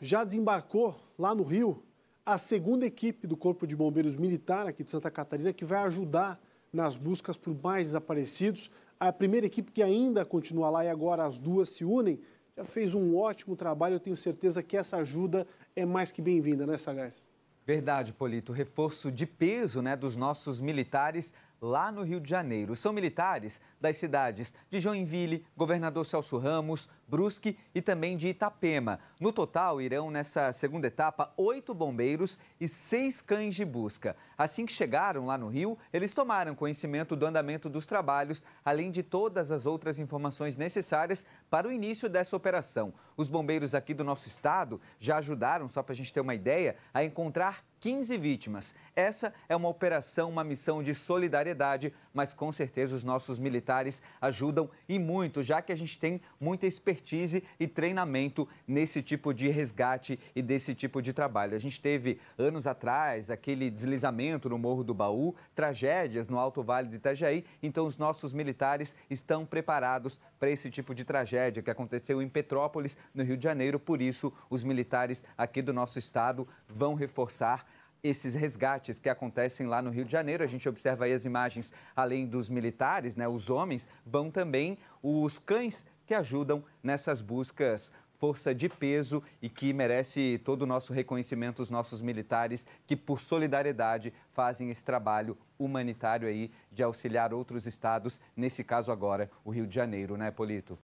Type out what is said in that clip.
Já desembarcou lá no Rio a segunda equipe do Corpo de Bombeiros Militar aqui de Santa Catarina que vai ajudar nas buscas por mais desaparecidos. A primeira equipe que ainda continua lá e agora as duas se unem já fez um ótimo trabalho. Eu tenho certeza que essa ajuda é mais que bem-vinda, né, Sagaz? Verdade, Polito. Reforço de peso né, dos nossos militares lá no Rio de Janeiro. São militares das cidades de Joinville, Governador Celso Ramos, Brusque e também de Itapema. No total, irão nessa segunda etapa oito bombeiros e seis cães de busca. Assim que chegaram lá no Rio, eles tomaram conhecimento do andamento dos trabalhos, além de todas as outras informações necessárias para o início dessa operação. Os bombeiros aqui do nosso estado já ajudaram, só para a gente ter uma ideia, a encontrar 15 vítimas. Essa é uma operação, uma missão de solidariedade, mas com certeza os nossos militares ajudam e muito, já que a gente tem muita expertise e treinamento nesse tipo de resgate e desse tipo de trabalho. A gente teve anos atrás aquele deslizamento no Morro do Baú, tragédias no Alto Vale do Itajaí, então os nossos militares estão preparados para esse tipo de tragédia que aconteceu em Petrópolis, no Rio de Janeiro. Por isso, os militares aqui do nosso estado vão reforçar esses resgates que acontecem lá no Rio de Janeiro. A gente observa aí as imagens, além dos militares, né, os homens, vão também os cães que ajudam nessas buscas. Força de peso e que merece todo o nosso reconhecimento, os nossos militares que, por solidariedade, fazem esse trabalho humanitário aí de auxiliar outros estados, nesse caso agora, o Rio de Janeiro, né, Polito?